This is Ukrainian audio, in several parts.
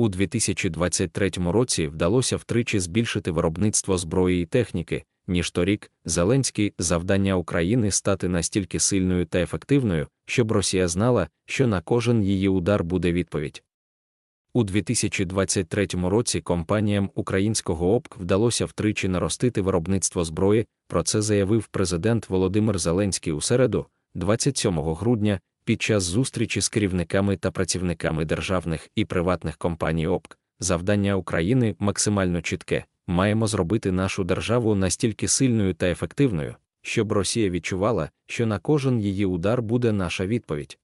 У 2023 році вдалося втричі збільшити виробництво зброї і техніки, ніж торік, Зеленський завдання України стати настільки сильною та ефективною, щоб Росія знала, що на кожен її удар буде відповідь. У 2023 році компаніям українського ОПК вдалося втричі наростити виробництво зброї. Про це заявив президент Володимир Зеленський у середу, 27 грудня, під час зустрічі з керівниками та працівниками державних і приватних компаній ОПК завдання України максимально чітке: маємо зробити нашу державу настільки сильною та ефективною, щоб Росія відчувала, що на кожен її удар буде наша відповідь.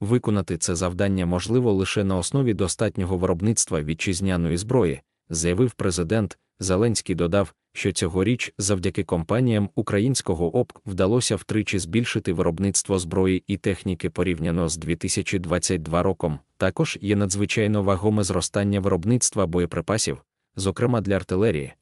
Виконати це завдання можливо лише на основі достатнього виробництва вітчизняної зброї, заявив президент, Зеленський додав, що цьогоріч завдяки компаніям українського ОПК вдалося втричі збільшити виробництво зброї і техніки порівняно з 2022 роком. Також є надзвичайно вагоме зростання виробництва боєприпасів, зокрема для артилерії.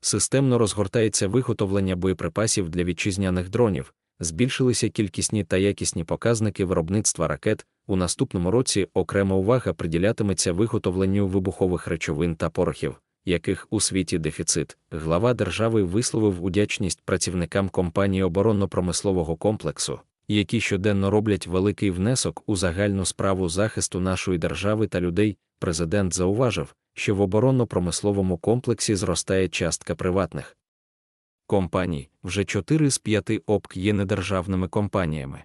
Системно розгортається виготовлення боєприпасів для вітчизняних дронів, збільшилися кількісні та якісні показники виробництва ракет. У наступному році окрема увага приділятиметься виготовленню вибухових речовин та порохів яких у світі дефіцит, глава держави висловив удячність працівникам компанії оборонно-промислового комплексу, які щоденно роблять великий внесок у загальну справу захисту нашої держави та людей. Президент зауважив, що в оборонно-промисловому комплексі зростає частка приватних компаній, вже 4 з 5 ОПК є недержавними компаніями.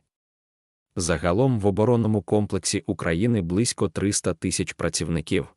Загалом в оборонному комплексі України близько 300 тисяч працівників.